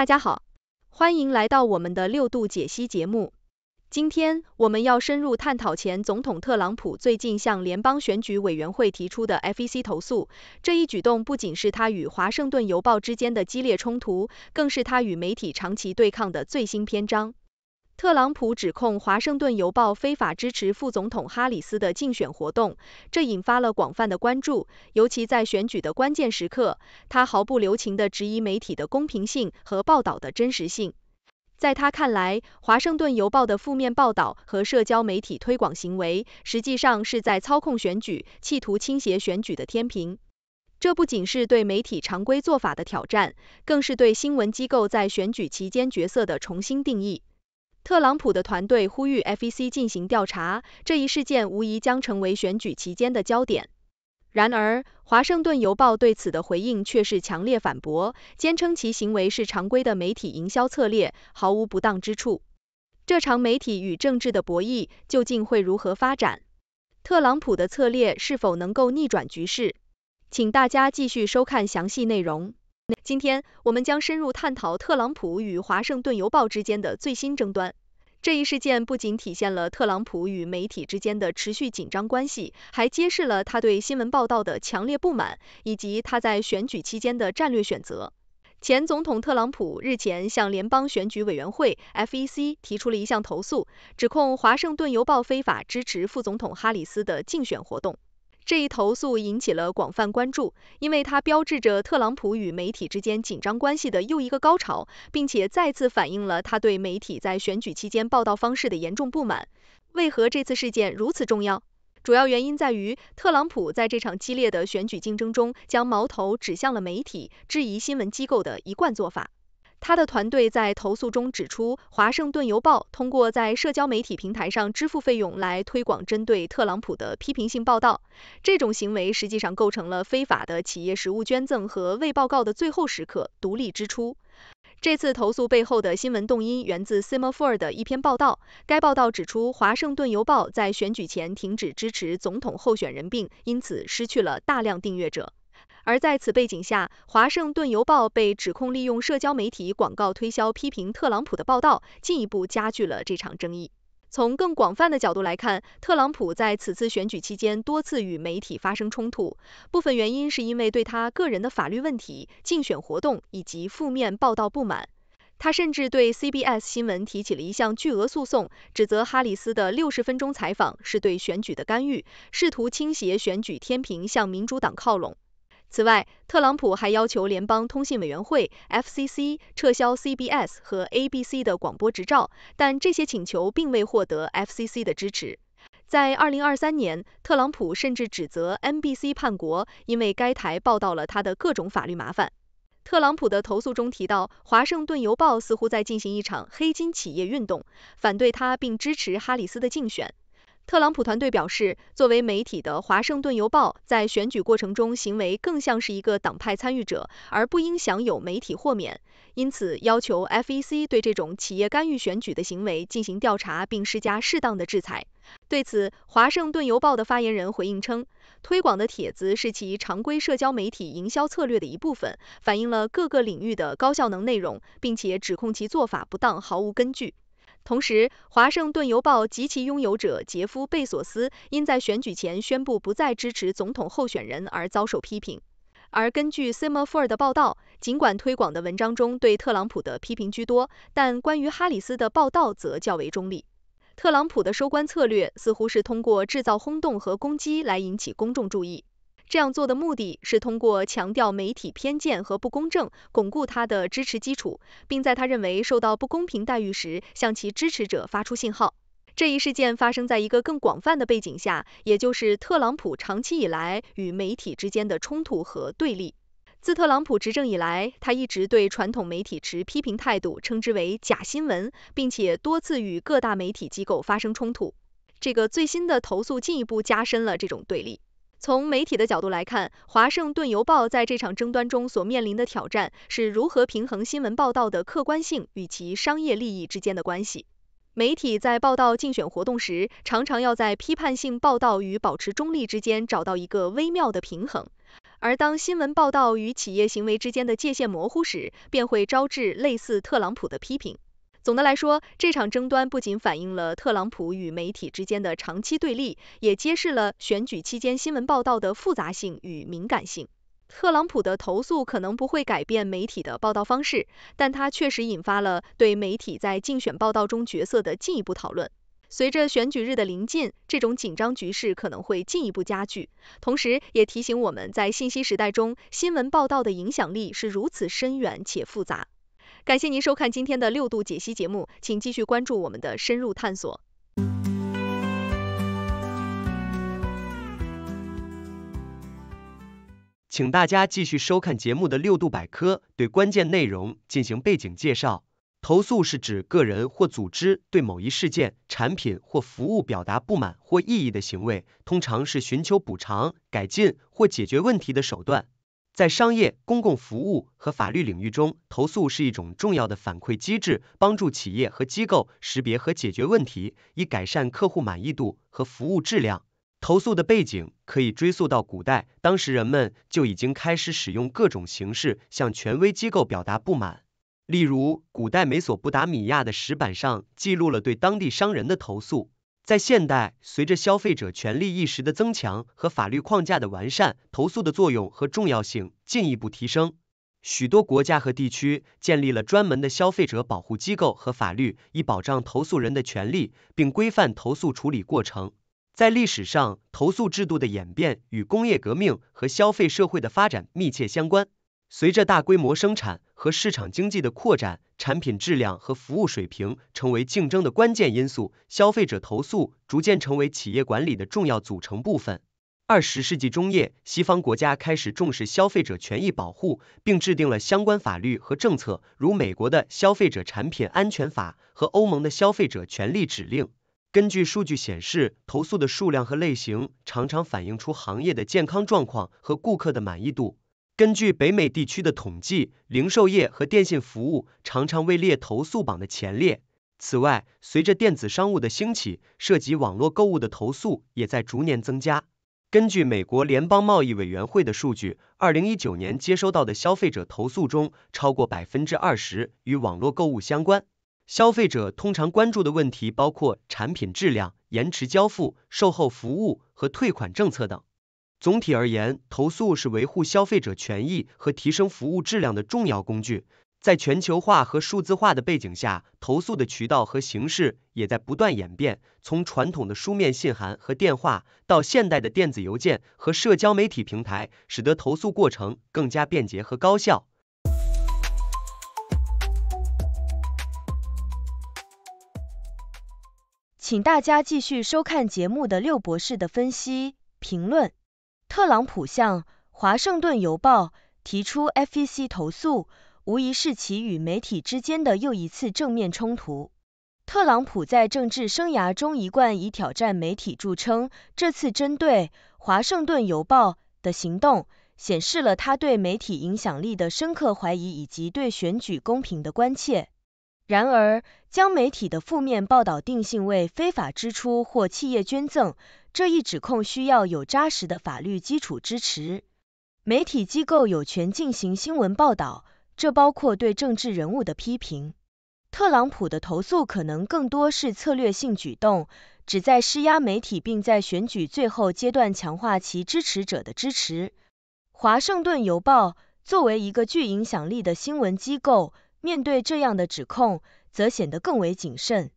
大家好，欢迎来到我们的六度解析节目。今天我们要深入探讨前总统特朗普最近向联邦选举委员会提出的 FEC 投诉。这一举动不仅是他与《华盛顿邮报》之间的激烈冲突，更是他与媒体长期对抗的最新篇章。特朗普指控《华盛顿邮报》非法支持副总统哈里斯的竞选活动，这引发了广泛的关注。尤其在选举的关键时刻，他毫不留情的质疑媒体的公平性和报道的真实性。在他看来，《华盛顿邮报》的负面报道和社交媒体推广行为，实际上是在操控选举，企图倾斜选举的天平。这不仅是对媒体常规做法的挑战，更是对新闻机构在选举期间角色的重新定义。特朗普的团队呼吁 FEC 进行调查，这一事件无疑将成为选举期间的焦点。然而，华盛顿邮报对此的回应却是强烈反驳，坚称其行为是常规的媒体营销策略，毫无不当之处。这场媒体与政治的博弈究竟会如何发展？特朗普的策略是否能够逆转局势？请大家继续收看详细内容。今天，我们将深入探讨特朗普与《华盛顿邮报》之间的最新争端。这一事件不仅体现了特朗普与媒体之间的持续紧张关系，还揭示了他对新闻报道的强烈不满，以及他在选举期间的战略选择。前总统特朗普日前向联邦选举委员会 （FEC） 提出了一项投诉，指控《华盛顿邮报》非法支持副总统哈里斯的竞选活动。这一投诉引起了广泛关注，因为它标志着特朗普与媒体之间紧张关系的又一个高潮，并且再次反映了他对媒体在选举期间报道方式的严重不满。为何这次事件如此重要？主要原因在于，特朗普在这场激烈的选举竞争中将矛头指向了媒体，质疑新闻机构的一贯做法。他的团队在投诉中指出，华盛顿邮报通过在社交媒体平台上支付费用来推广针对特朗普的批评性报道，这种行为实际上构成了非法的企业实物捐赠和未报告的最后时刻独立支出。这次投诉背后的新闻动因源自《m h e Ford 的一篇报道，该报道指出，华盛顿邮报在选举前停止支持总统候选人，并因此失去了大量订阅者。而在此背景下，《华盛顿邮报》被指控利用社交媒体广告推销批评特朗普的报道，进一步加剧了这场争议。从更广泛的角度来看，特朗普在此次选举期间多次与媒体发生冲突，部分原因是因为对他个人的法律问题、竞选活动以及负面报道不满。他甚至对 CBS 新闻提起了一项巨额诉讼，指责哈里斯的六十分钟采访是对选举的干预，试图倾斜选举天平向民主党靠拢。此外，特朗普还要求联邦通信委员会 （FCC） 撤销 CBS 和 ABC 的广播执照，但这些请求并未获得 FCC 的支持。在2023年，特朗普甚至指责 NBC 叛国，因为该台报道了他的各种法律麻烦。特朗普的投诉中提到，《华盛顿邮报》似乎在进行一场“黑金企业”运动，反对他并支持哈里斯的竞选。特朗普团队表示，作为媒体的《华盛顿邮报》在选举过程中行为更像是一个党派参与者，而不应享有媒体豁免，因此要求 FEC 对这种企业干预选举的行为进行调查，并施加适当的制裁。对此，《华盛顿邮报》的发言人回应称，推广的帖子是其常规社交媒体营销策略的一部分，反映了各个领域的高效能内容，并且指控其做法不当毫无根据。同时，《华盛顿邮报》及其拥有者杰夫·贝索斯因在选举前宣布不再支持总统候选人而遭受批评。而根据《i m a f o r r d 的报道，尽管推广的文章中对特朗普的批评居多，但关于哈里斯的报道则较为中立。特朗普的收官策略似乎是通过制造轰动和攻击来引起公众注意。这样做的目的是通过强调媒体偏见和不公正，巩固他的支持基础，并在他认为受到不公平待遇时，向其支持者发出信号。这一事件发生在一个更广泛的背景下，也就是特朗普长期以来与媒体之间的冲突和对立。自特朗普执政以来，他一直对传统媒体持批评态度，称之为“假新闻”，并且多次与各大媒体机构发生冲突。这个最新的投诉进一步加深了这种对立。从媒体的角度来看，《华盛顿邮报》在这场争端中所面临的挑战是如何平衡新闻报道的客观性与其商业利益之间的关系。媒体在报道竞选活动时，常常要在批判性报道与保持中立之间找到一个微妙的平衡。而当新闻报道与企业行为之间的界限模糊时，便会招致类似特朗普的批评。总的来说，这场争端不仅反映了特朗普与媒体之间的长期对立，也揭示了选举期间新闻报道的复杂性与敏感性。特朗普的投诉可能不会改变媒体的报道方式，但他确实引发了对媒体在竞选报道中角色的进一步讨论。随着选举日的临近，这种紧张局势可能会进一步加剧，同时也提醒我们在信息时代中，新闻报道的影响力是如此深远且复杂。感谢您收看今天的六度解析节目，请继续关注我们的深入探索。请大家继续收看节目的六度百科，对关键内容进行背景介绍。投诉是指个人或组织对某一事件、产品或服务表达不满或异议的行为，通常是寻求补偿、改进或解决问题的手段。在商业、公共服务和法律领域中，投诉是一种重要的反馈机制，帮助企业和机构识别和解决问题，以改善客户满意度和服务质量。投诉的背景可以追溯到古代，当时人们就已经开始使用各种形式向权威机构表达不满，例如古代美索不达米亚的石板上记录了对当地商人的投诉。在现代，随着消费者权利意识的增强和法律框架的完善，投诉的作用和重要性进一步提升。许多国家和地区建立了专门的消费者保护机构和法律，以保障投诉人的权利，并规范投诉处理过程。在历史上，投诉制度的演变与工业革命和消费社会的发展密切相关。随着大规模生产和市场经济的扩展，产品质量和服务水平成为竞争的关键因素，消费者投诉逐渐成为企业管理的重要组成部分。二十世纪中叶，西方国家开始重视消费者权益保护，并制定了相关法律和政策，如美国的《消费者产品安全法》和欧盟的《消费者权利指令》。根据数据显示，投诉的数量和类型常常反映出行业的健康状况和顾客的满意度。根据北美地区的统计，零售业和电信服务常常位列投诉榜的前列。此外，随着电子商务的兴起，涉及网络购物的投诉也在逐年增加。根据美国联邦贸易委员会的数据，二零一九年接收到的消费者投诉中，超过百分之二十与网络购物相关。消费者通常关注的问题包括产品质量、延迟交付、售后服务和退款政策等。总体而言，投诉是维护消费者权益和提升服务质量的重要工具。在全球化和数字化的背景下，投诉的渠道和形式也在不断演变。从传统的书面信函和电话，到现代的电子邮件和社交媒体平台，使得投诉过程更加便捷和高效。请大家继续收看节目的六博士的分析评论。特朗普向《华盛顿邮报》提出 FEC 投诉，无疑是其与媒体之间的又一次正面冲突。特朗普在政治生涯中一贯以挑战媒体著称，这次针对《华盛顿邮报》的行动，显示了他对媒体影响力的深刻怀疑以及对选举公平的关切。然而，将媒体的负面报道定性为非法支出或企业捐赠这一指控需要有扎实的法律基础支持。媒体机构有权进行新闻报道，这包括对政治人物的批评。特朗普的投诉可能更多是策略性举动，旨在施压媒体，并在选举最后阶段强化其支持者的支持。《华盛顿邮报》作为一个具影响力的新闻机构。面对这样的指控，则显得更为谨慎。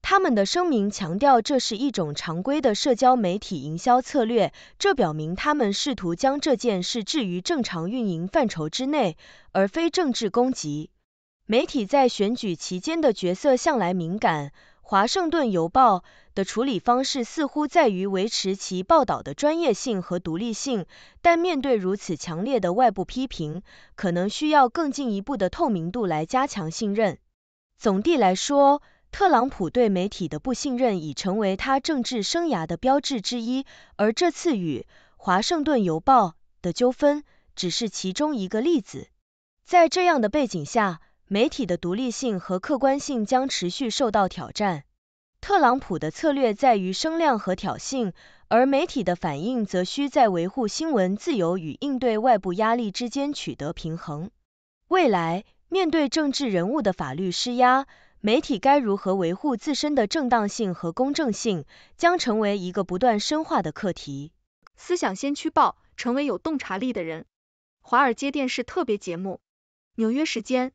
他们的声明强调，这是一种常规的社交媒体营销策略，这表明他们试图将这件事置于正常运营范畴之内，而非政治攻击。媒体在选举期间的角色向来敏感。《华盛顿邮报》的处理方式似乎在于维持其报道的专业性和独立性，但面对如此强烈的外部批评，可能需要更进一步的透明度来加强信任。总的来说，特朗普对媒体的不信任已成为他政治生涯的标志之一，而这次与《华盛顿邮报》的纠纷只是其中一个例子。在这样的背景下，媒体的独立性和客观性将持续受到挑战。特朗普的策略在于声量和挑衅，而媒体的反应则需在维护新闻自由与应对外部压力之间取得平衡。未来，面对政治人物的法律施压，媒体该如何维护自身的正当性和公正性，将成为一个不断深化的课题。思想先驱报，成为有洞察力的人。华尔街电视特别节目，纽约时间。